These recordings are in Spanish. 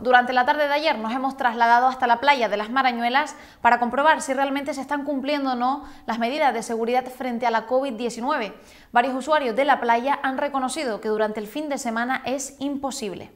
Durante la tarde de ayer nos hemos trasladado hasta la playa de las Marañuelas para comprobar si realmente se están cumpliendo o no las medidas de seguridad frente a la COVID-19. Varios usuarios de la playa han reconocido que durante el fin de semana es imposible.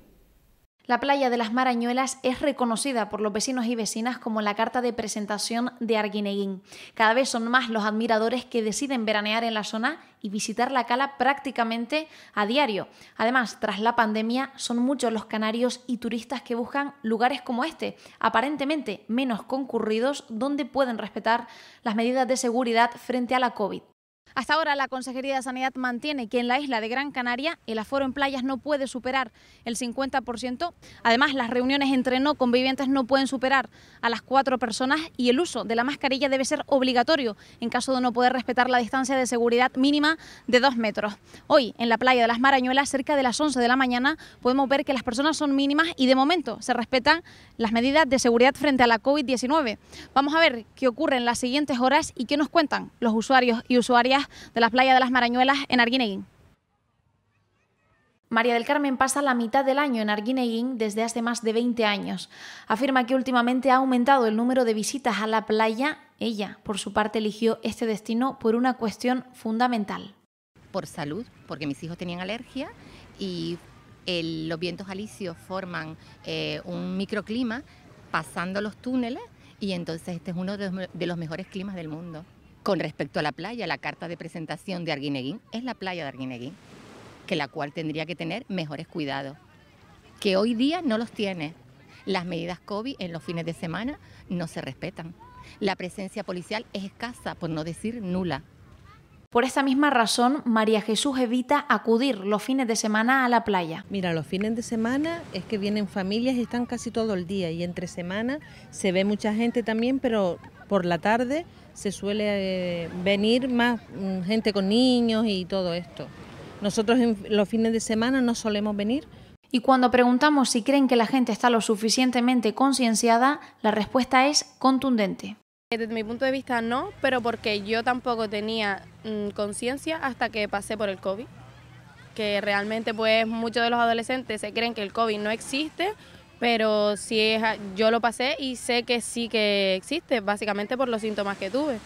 La playa de las Marañuelas es reconocida por los vecinos y vecinas como la carta de presentación de Arguineguín. Cada vez son más los admiradores que deciden veranear en la zona y visitar la cala prácticamente a diario. Además, tras la pandemia, son muchos los canarios y turistas que buscan lugares como este, aparentemente menos concurridos, donde pueden respetar las medidas de seguridad frente a la COVID. Hasta ahora la Consejería de Sanidad mantiene que en la isla de Gran Canaria el aforo en playas no puede superar el 50%. Además, las reuniones entre no convivientes no pueden superar a las cuatro personas y el uso de la mascarilla debe ser obligatorio en caso de no poder respetar la distancia de seguridad mínima de dos metros. Hoy, en la playa de las Marañuelas, cerca de las 11 de la mañana, podemos ver que las personas son mínimas y de momento se respetan las medidas de seguridad frente a la COVID-19. Vamos a ver qué ocurre en las siguientes horas y qué nos cuentan los usuarios y usuarias de la playa de las Marañuelas en Arguineguín. María del Carmen pasa la mitad del año en Arguineguín desde hace más de 20 años. Afirma que últimamente ha aumentado el número de visitas a la playa. Ella, por su parte, eligió este destino por una cuestión fundamental. Por salud, porque mis hijos tenían alergia y los vientos alisios forman eh, un microclima pasando los túneles y entonces este es uno de los mejores climas del mundo. Con respecto a la playa, la carta de presentación de Arguineguín es la playa de Arguineguín, que la cual tendría que tener mejores cuidados, que hoy día no los tiene. Las medidas COVID en los fines de semana no se respetan. La presencia policial es escasa, por no decir nula. Por esa misma razón, María Jesús evita acudir los fines de semana a la playa. Mira, los fines de semana es que vienen familias y están casi todo el día y entre semana se ve mucha gente también, pero por la tarde se suele eh, venir más mm, gente con niños y todo esto. Nosotros los fines de semana no solemos venir. Y cuando preguntamos si creen que la gente está lo suficientemente concienciada, la respuesta es contundente. Desde mi punto de vista no, pero porque yo tampoco tenía mm, conciencia hasta que pasé por el COVID, que realmente pues muchos de los adolescentes se creen que el COVID no existe pero sí es, yo lo pasé y sé que sí que existe, básicamente por los síntomas que tuve,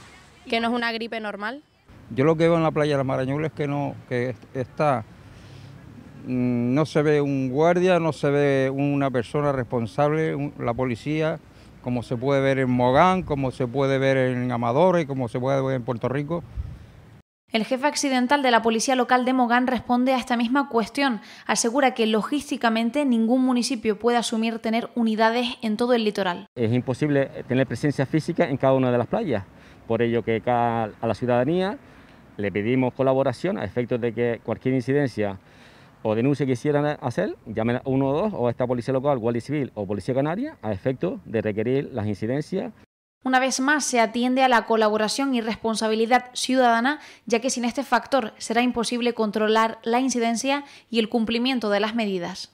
que no es una gripe normal. Yo lo que veo en la playa de la Marañola es que no, que está, mm, no se ve un guardia, no se ve una persona responsable, la policía, como se puede ver en Mogán, como se puede ver en Amadores, como se puede ver en Puerto Rico. El jefe accidental de la policía local de Mogán responde a esta misma cuestión. Asegura que logísticamente ningún municipio puede asumir tener unidades en todo el litoral. Es imposible tener presencia física en cada una de las playas. Por ello que a la ciudadanía le pedimos colaboración a efecto de que cualquier incidencia o denuncia que quisieran hacer, llamen a 112 o a esta policía local, Guardia Civil o Policía Canaria a efecto de requerir las incidencias. Una vez más, se atiende a la colaboración y responsabilidad ciudadana, ya que sin este factor será imposible controlar la incidencia y el cumplimiento de las medidas.